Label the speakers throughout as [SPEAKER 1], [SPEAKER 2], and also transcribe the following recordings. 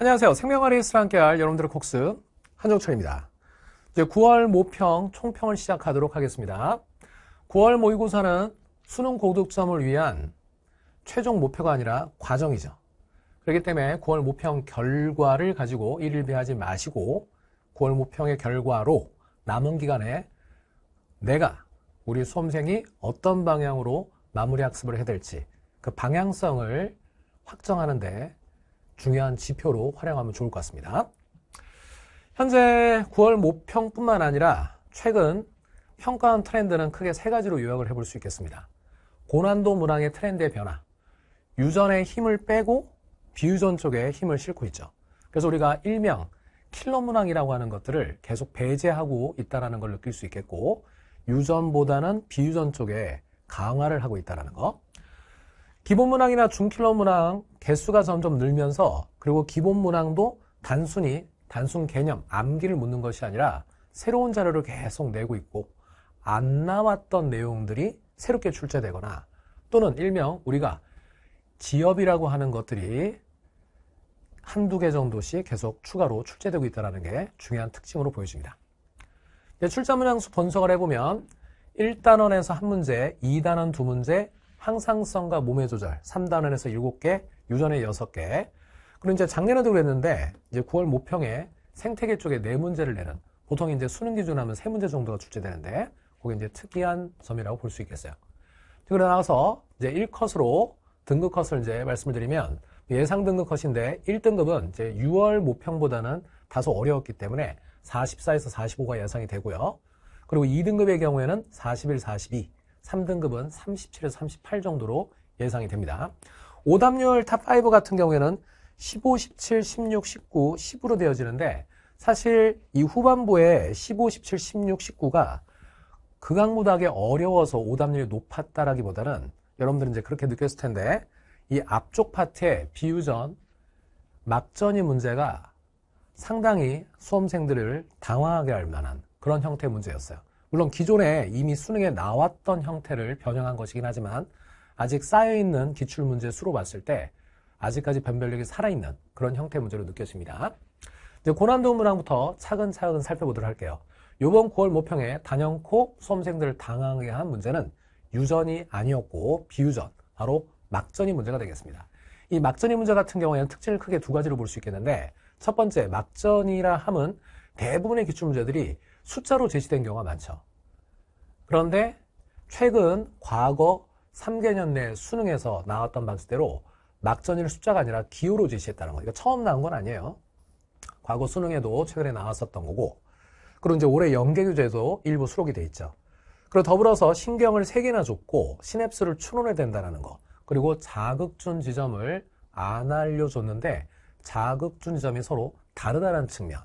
[SPEAKER 1] 안녕하세요. 생명아리에스와 함께할 여러분들의 곡스 한정철입니다. 이제 9월 모평 총평을 시작하도록 하겠습니다. 9월 모의고사는 수능 고득점을 위한 최종 목표가 아니라 과정이죠. 그렇기 때문에 9월 모평 결과를 가지고 일일비하지 마시고 9월 모평의 결과로 남은 기간에 내가 우리 수험생이 어떤 방향으로 마무리 학습을 해야 될지 그 방향성을 확정하는데 중요한 지표로 활용하면 좋을 것 같습니다. 현재 9월 모평뿐만 아니라 최근 평가한 트렌드는 크게 세 가지로 요약을 해볼 수 있겠습니다. 고난도 문항의 트렌드의 변화, 유전의 힘을 빼고 비유전 쪽에 힘을 싣고 있죠. 그래서 우리가 일명 킬러 문항이라고 하는 것들을 계속 배제하고 있다는 걸 느낄 수 있겠고 유전보다는 비유전 쪽에 강화를 하고 있다는 것. 기본 문항이나 중킬러 문항 개수가 점점 늘면서 그리고 기본 문항도 단순히 단순 개념, 암기를 묻는 것이 아니라 새로운 자료를 계속 내고 있고 안 나왔던 내용들이 새롭게 출제되거나 또는 일명 우리가 지업이라고 하는 것들이 한두 개 정도씩 계속 추가로 출제되고 있다는 게 중요한 특징으로 보여집니다. 네, 출제 문항수 분석을 해보면 1단원에서 한 문제, 2단원 두 문제, 항상성과 몸의 조절 3단원에서 7개, 유전의 6개. 그리고 이제 작년에도 그랬는데 이제 9월 모평에 생태계 쪽에 네 문제를 내는 보통 이제 수능 기준 하면 세 문제 정도가 출제되는데 그게 이제 특이한 점이라고 볼 수 있겠어요. 그리고 나서 이제 1컷으로 등급 컷을 이제 말씀을 드리면 예상 등급 컷인데 1등급은 이제 6월 모평보다는 다소 어려웠기 때문에 44에서 45가 예상이 되고요. 그리고 2등급의 경우에는 41, 42. 3등급은 37에서 38 정도로 예상이 됩니다. 오답률 탑5 같은 경우에는 15, 17, 16, 19, 10으로 되어지는데 사실 이 후반부에 15, 17, 16, 19가 극악무닥에 어려워서 오답률이 높았다라기보다는 여러분들은 이제 그렇게 느꼈을 텐데 이 앞쪽 파트의 비유전, 막전이 문제가 상당히 수험생들을 당황하게 할 만한 그런 형태의 문제였어요. 물론 기존에 이미 수능에 나왔던 형태를 변형한 것이긴 하지만 아직 쌓여있는 기출문제 수로 봤을 때 아직까지 변별력이 살아있는 그런 형태의 문제로 느껴집니다. 이제 고난도 문항부터 차근차근 살펴보도록 할게요. 요번 9월 모평에 단연코 수험생들을 당황하게 한 문제는 유전이 아니었고 비유전, 바로 막전이 문제가 되겠습니다. 이 막전이 문제 같은 경우에는 특징을 크게 두 가지로 볼 수 있겠는데 첫 번째 막전이라 함은 대부분의 기출 문제들이 숫자로 제시된 경우가 많죠. 그런데 최근 과거 3개년 내 수능에서 나왔던 방식대로 막전일 숫자가 아니라 기호로 제시했다는 거예요. 처음 나온 건 아니에요. 과거 수능에도 최근에 나왔었던 거고 그리고 이제 올해 연계교재에도 일부 수록이 돼 있죠. 그리고 더불어서 신경을 3개나 줬고 시냅스를 추론해야 된다는 거 그리고 자극준 지점을 안 알려줬는데 자극준 지점이 서로 다르다는 측면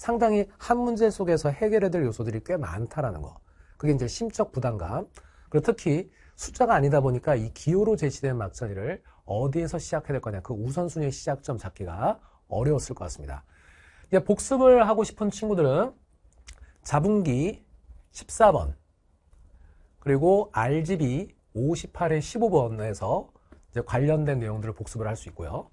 [SPEAKER 1] 상당히 한 문제 속에서 해결해야 될 요소들이 꽤 많다라는 거. 그게 이제 심적 부담감. 그리고 특히 숫자가 아니다 보니까 이 기호로 제시된 막차기를 어디에서 시작해야 될 거냐. 그 우선순위 의 시작점 잡기가 어려웠을 것 같습니다. 이제 복습을 하고 싶은 친구들은 자분기 14번, 그리고 RGB 58의 15번에서 관련된 내용들을 복습을 할 수 있고요.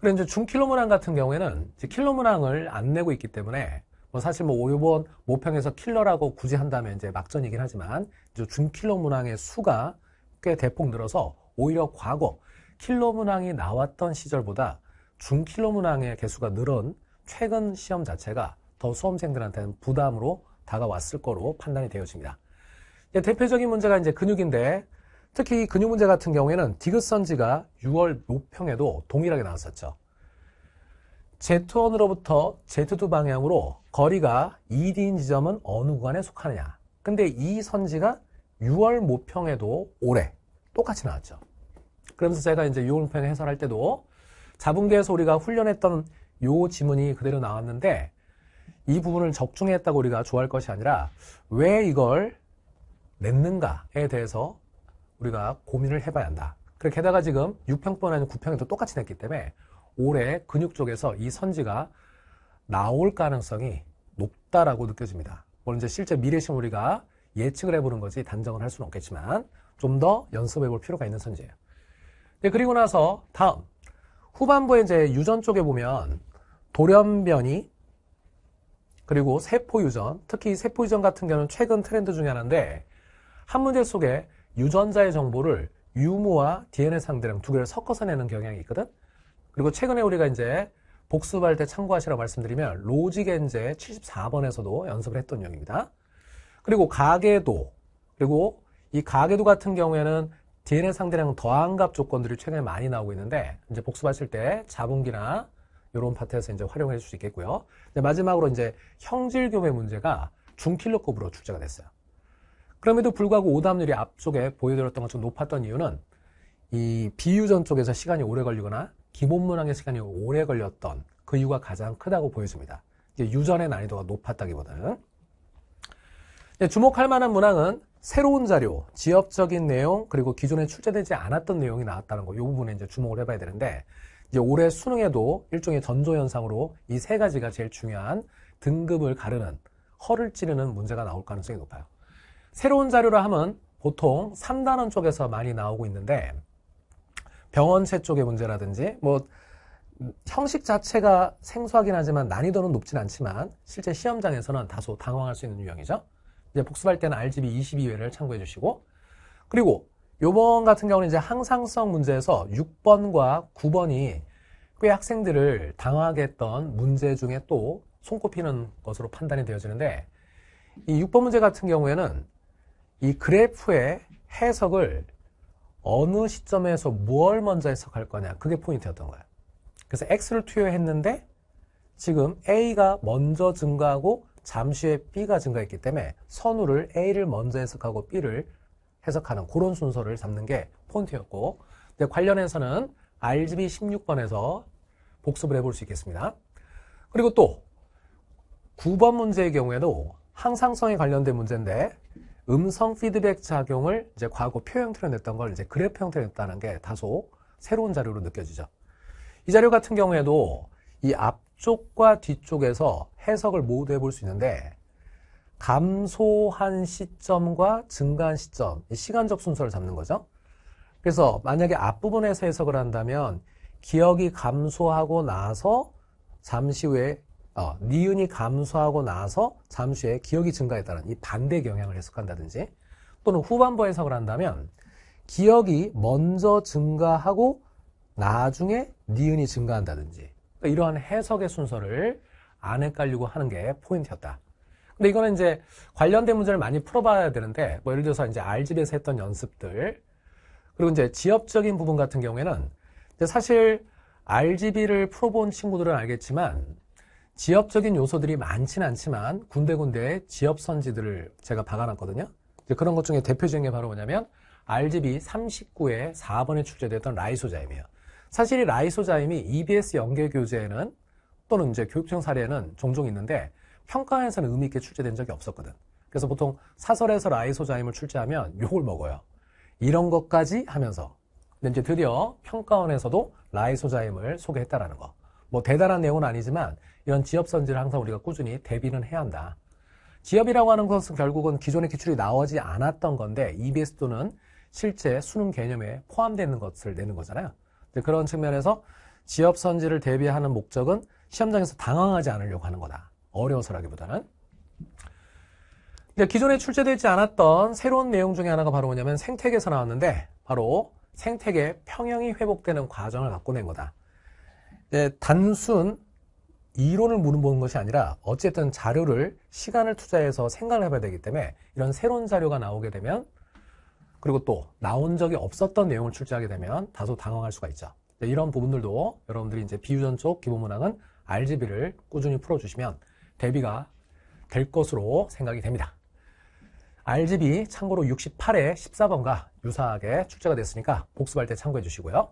[SPEAKER 1] 그리고 이제 중킬로문항 같은 경우에는 킬로문항을 안 내고 있기 때문에 뭐 사실 뭐5 요번 모평에서 킬러라고 굳이 한다면 이제 막전이긴 하지만 이제 중킬로 문항의 수가 꽤 대폭 늘어서 오히려 과거 킬로 문항이 나왔던 시절보다 중킬로 문항의 개수가 늘은 최근 시험 자체가 더 수험생들한테는 부담으로 다가왔을 거로 판단이 되어집니다. 대표적인 문제가 이제 근육인데 특히 근육 문제 같은 경우에는 디귿선지가 6월 모평에도 동일하게 나왔었죠. Z1으로부터 Z2 방향으로 거리가 2D인 지점은 어느 구간에 속하느냐. 근데 이 선지가 6월 모평에도 올해 똑같이 나왔죠. 그러면서 제가 이제 6월 모평 해설할 때도 자분계에서 우리가 훈련했던 요 지문이 그대로 나왔는데 이 부분을 적중했다고 우리가 좋아할 것이 아니라 왜 이걸 냈는가에 대해서 우리가 고민을 해봐야 한다. 그렇게 게다가 지금 6평뿐 아니라 9평에도 똑같이 냈기 때문에 올해 근육 쪽에서 이 선지가 나올 가능성이 높다라고 느껴집니다. 물론 이제 실제 미래식 우리가 예측을 해보는 거지 단정을 할 수는 없겠지만 좀 더 연습해 볼 필요가 있는 선지예요. 네, 그리고 나서 다음 후반부에 이제 유전 쪽에 보면 돌연변이 그리고 세포 유전 특히 세포 유전 같은 경우는 최근 트렌드 중에 하나인데 한 문제 속에 유전자의 정보를 유무와 DNA 상대량 두 개를 섞어서 내는 경향이 있거든. 그리고 최근에 우리가 이제 복습할 때 참고하시라고 말씀드리면 로직엔제 74번에서도 연습을 했던 내용입니다. 그리고 가계도 그리고 이 가계도 같은 경우에는 DNA 상대량 더한 값 조건들이 최근에 많이 나오고 있는데 이제 복습하실 때 자분기나 이런 파트에서 이제 활용해 줄 수 있겠고요. 마지막으로 이제 형질교배 문제가 중킬러급으로 출제가 됐어요. 그럼에도 불구하고 오답률이 앞쪽에 보여드렸던 것처럼 높았던 이유는 이 비유전 쪽에서 시간이 오래 걸리거나 기본문항의 시간이 오래 걸렸던 그 이유가 가장 크다고 보여집니다. 유전의 난이도가 높았다기보다는 네, 주목할 만한 문항은 새로운 자료, 지역적인 내용, 그리고 기존에 출제되지 않았던 내용이 나왔다는 거, 이 부분에 이제 주목을 해봐야 되는데, 이제 올해 수능에도 일종의 전조현상으로 이 세 가지가 제일 중요한 등급을 가르는, 허를 찌르는 문제가 나올 가능성이 높아요. 새로운 자료라 하면 보통 3단원 쪽에서 많이 나오고 있는데 병원체 쪽의 문제라든지 뭐 형식 자체가 생소하긴 하지만 난이도는 높진 않지만 실제 시험장에서는 다소 당황할 수 있는 유형이죠. 이제 복습할 때는 RGB 22회를 참고해 주시고 그리고 요번 같은 경우는 이제 항상성 문제에서 6번과 9번이 꽤 학생들을 당황하게 했던 문제 중에 또 손꼽히는 것으로 판단이 되어지는데 이 6번 문제 같은 경우에는 이 그래프의 해석을 어느 시점에서 무엇 먼저 해석할 거냐 그게 포인트였던 거예요. 그래서 x를 투여했는데 지금 a가 먼저 증가하고 잠시 후에 b가 증가했기 때문에 선우를 a를 먼저 해석하고 b를 해석하는 그런 순서를 잡는 게 포인트였고 근데 관련해서는 RGB 16번에서 복습을 해 볼 수 있겠습니다. 그리고 또 9번 문제의 경우에도 항상성에 관련된 문제인데 음성 피드백 작용을 이제 과거 표형 틀로냈던걸 이제 그래프 형태로 냈다는 게 다소 새로운 자료로 느껴지죠. 이 자료 같은 경우에도 이 앞쪽과 뒤쪽에서 해석을 모두 해볼 수 있는데 감소한 시점과 증가한 시점, 시간적 순서를 잡는 거죠. 그래서 만약에 앞부분에서 해석을 한다면 기억이 감소하고 나서 잠시 후에 어, 니은이 감소하고 나서 잠시에 기억이 증가했다는이 반대 경향을 해석한다든지 또는 후반부 해석을 한다면 기억이 먼저 증가하고 나중에 니은이 증가한다든지 그러니까 이러한 해석의 순서를 안 헷갈리고 하는 게 포인트였다. 근데 이거는 이제 관련된 문제를 많이 풀어봐야 되는데 뭐 예를 들어서 이제 알집에서 했던 연습들 그리고 이제 지엽적인 부분 같은 경우에는 사실 RGB를 풀어본 친구들은 알겠지만 지역적인 요소들이 많진 않지만 군데군데 지역 선지들을 제가 박아놨거든요. 그런 것 중에 대표적인 게 바로 뭐냐면 RGB 39의 4번에 출제됐던 라이소자임이에요. 사실 이 라이소자임이 EBS 연계 교재에는 또는 이제 교육청 사례에는 종종 있는데 평가에서는 의미 있게 출제된 적이 없었거든. 그래서 보통 사설에서 라이소자임을 출제하면 욕을 먹어요. 이런 것까지 하면서 근데 이제 드디어 평가원에서도 라이소자임을 소개했다라는 거. 뭐 대단한 내용은 아니지만 이런 지엽 선지를 항상 우리가 꾸준히 대비는 해야 한다. 지엽이라고 하는 것은 결국은 기존의 기출이 나오지 않았던 건데 EBS 또는 실제 수능 개념에 포함되는 것을 내는 거잖아요. 그런 측면에서 지엽 선지를 대비하는 목적은 시험장에서 당황하지 않으려고 하는 거다. 어려워서라기보다는. 기존에 출제되지 않았던 새로운 내용 중에 하나가 바로 뭐냐면 생태계에서 나왔는데 바로 생태계 평형이 회복되는 과정을 갖고 낸 거다. 네, 단순 이론을 물어보는 것이 아니라 어쨌든 자료를 시간을 투자해서 생각을 해봐야 되기 때문에 이런 새로운 자료가 나오게 되면 그리고 또 나온 적이 없었던 내용을 출제하게 되면 다소 당황할 수가 있죠. 네, 이런 부분들도 여러분들이 이제 비유전 쪽 기본문항은 RGB를 꾸준히 풀어주시면 대비가 될 것으로 생각이 됩니다. RGB 참고로 68에 14번과 유사하게 출제가 됐으니까 복습할 때 참고해 주시고요.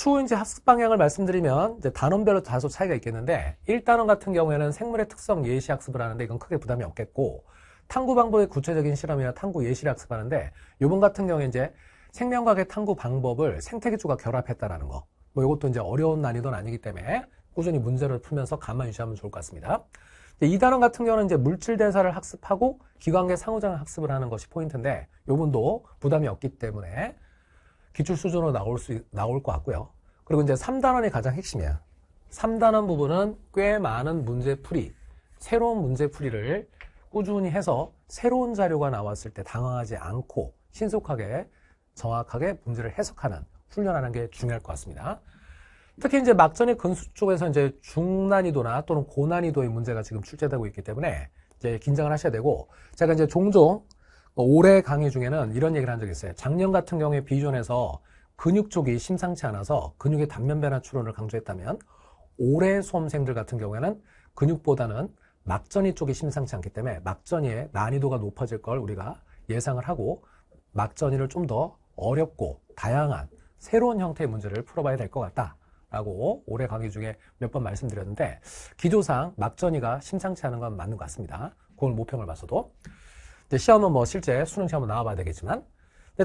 [SPEAKER 1] 추후 이제 학습 방향을 말씀드리면 이제 단원별로 다소 차이가 있겠는데 1단원 같은 경우에는 생물의 특성 예시 학습을 하는데 이건 크게 부담이 없겠고 탐구 방법의 구체적인 실험이나 탐구 예시를 학습하는데 요번 같은 경우에 이제 생명과학의 탐구 방법을 생태계주가 결합했다라는 거. 뭐 이것도 이제 어려운 난이도는 아니기 때문에 꾸준히 문제를 풀면서 가만히 유지하면 좋을 것 같습니다. 2단원 같은 경우는 이제 물질 대사를 학습하고 기관계 상호작용 학습을 하는 것이 포인트인데 요분도 부담이 없기 때문에 기출 수준으로 나올 수 나올 것 같고요. 그리고 이제 3단원이 가장 핵심이야. 3단원 부분은 꽤 많은 문제풀이, 새로운 문제풀이를 꾸준히 해서 새로운 자료가 나왔을 때 당황하지 않고 신속하게 정확하게 문제를 해석하는 훈련하는 게 중요할 것 같습니다. 특히 이제 막전의 근수 쪽에서 이제 중난이도나 또는 고난이도의 문제가 지금 출제되고 있기 때문에 이제 긴장을 하셔야 되고 제가 이제 종종 어, 올해 강의 중에는 이런 얘기를 한 적이 있어요. 작년 같은 경우에 비전에서 근육 쪽이 심상치 않아서 근육의 단면 변화 추론을 강조했다면 올해 수험생들 같은 경우에는 근육보다는 막전이 쪽이 심상치 않기 때문에 막전이의 난이도가 높아질 걸 우리가 예상을 하고 막전이를 좀 더 어렵고 다양한 새로운 형태의 문제를 풀어봐야 될 것 같다. 라고 올해 강의 중에 몇 번 말씀드렸는데 기조상 막전이가 심상치 않은 건 맞는 것 같습니다. 그걸 모평을 봐서도. 시험은 뭐 실제 수능 시험은 나와봐야 되겠지만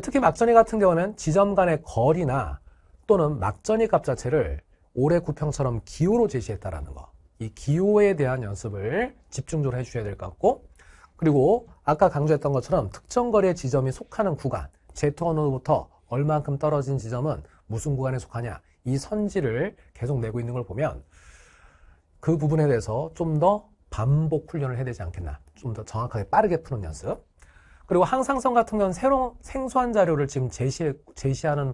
[SPEAKER 1] 특히 막전이 같은 경우는 지점 간의 거리나 또는 막전이 값 자체를 올해 구평처럼 기호로 제시했다라는 거. 이 기호에 대한 연습을 집중적으로 해주셔야 될 것 같고 그리고 아까 강조했던 것처럼 특정 거리의 지점이 속하는 구간 제트원으로부터 얼만큼 떨어진 지점은 무슨 구간에 속하냐 이 선지를 계속 내고 있는 걸 보면 그 부분에 대해서 좀더 반복 훈련을 해야 되지 않겠나. 좀 더 정확하게 빠르게 푸는 연습. 그리고 항상성 같은 건 새로운 생소한 자료를 지금 제시 제시하는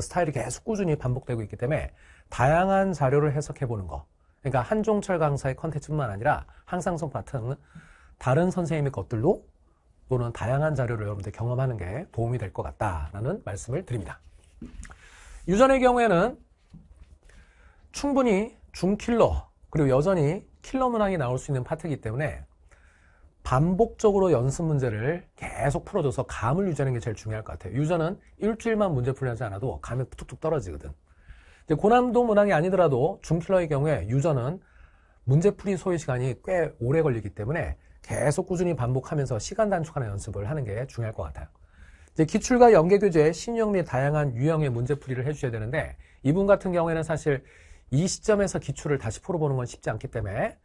[SPEAKER 1] 스타일이 계속 꾸준히 반복되고 있기 때문에 다양한 자료를 해석해 보는 거. 그러니까 한종철 강사의 컨텐츠뿐만 아니라 항상성 같은 다른 선생님의 것들로 또는 다양한 자료를 여러분들 경험하는 게 도움이 될 것 같다라는 말씀을 드립니다. 유전의 경우에는 충분히 중킬러 그리고 여전히 킬러 문항이 나올 수 있는 파트이기 때문에 반복적으로 연습 문제를 계속 풀어줘서 감을 유지하는 게 제일 중요할 것 같아요. 유저는 일주일만 문제 풀리지 않아도 감이 툭툭 떨어지거든. 근데 고난도 문항이 아니더라도 중킬러의 경우에 유저는 문제풀이 소요 시간이 꽤 오래 걸리기 때문에 계속 꾸준히 반복하면서 시간 단축하는 연습을 하는 게 중요할 것 같아요. 이제 기출과 연계교재, 신용 및 다양한 유형의 문제풀이를 해주셔야 되는데 이분 같은 경우에는 사실 이 시점에서 기출을 다시 풀어보는 건 쉽지 않기 때문에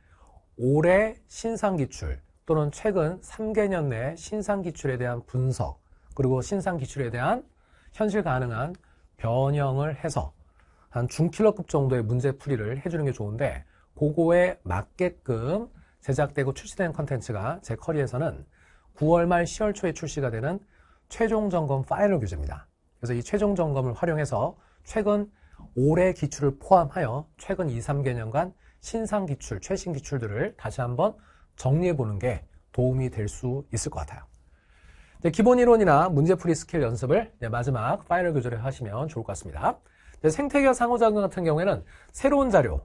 [SPEAKER 1] 올해 신상기출 또는 최근 3개년 내 신상기출에 대한 분석 그리고 신상기출에 대한 현실 가능한 변형을 해서 한 중킬러급 정도의 문제풀이를 해주는 게 좋은데 그거에 맞게끔 제작되고 출시된 컨텐츠가 제 커리에서는 9월 말 10월 초에 출시가 되는 최종 점검 파이널 교재입니다. 그래서 이 최종 점검을 활용해서 최근 올해 기출을 포함하여 최근 2, 3개년간 신상 기출, 최신 기출들을 다시 한번 정리해 보는 게 도움이 될 수 있을 것 같아요. 네, 기본 이론이나 문제풀이 스킬 연습을 네, 마지막 파일을 교재를 하시면 좋을 것 같습니다. 네, 생태계와 상호작용 같은 경우에는 새로운 자료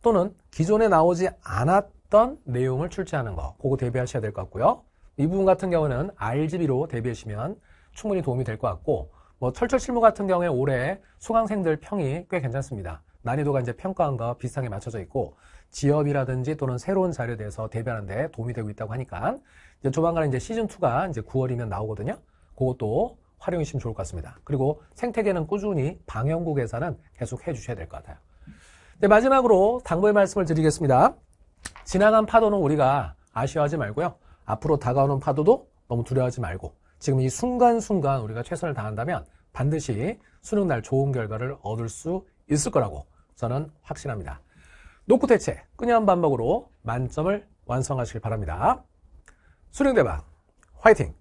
[SPEAKER 1] 또는 기존에 나오지 않았던 내용을 출제하는 거 그거 대비하셔야 될 것 같고요. 이 부분 같은 경우는 RGB로 대비하시면 충분히 도움이 될 것 같고 뭐 철철 실무 같은 경우에 올해 수강생들 평이 꽤 괜찮습니다. 난이도가 이제 평가한과 비슷하게 맞춰져 있고 지역이라든지 또는 새로운 자료에 대해서 대변하는데 도움이 되고 있다고 하니까 이제 조만간 이제 시즌 2가 이제 9월이면 나오거든요. 그것도 활용해 주시면 좋을 것 같습니다. 그리고 생태계는 꾸준히 방영국 에서는 계속 해 주셔야 될 것 같아요. 네, 마지막으로 당부의 말씀을 드리겠습니다. 지나간 파도는 우리가 아쉬워하지 말고요. 앞으로 다가오는 파도도 너무 두려워하지 말고 지금 이 순간순간 우리가 최선을 다한다면 반드시 수능 날 좋은 결과를 얻을 수 있을 거라고 저는 확신합니다. 노크 대체 끊임한 반복으로 만점을 완성하시길 바랍니다. 수능 대박 화이팅!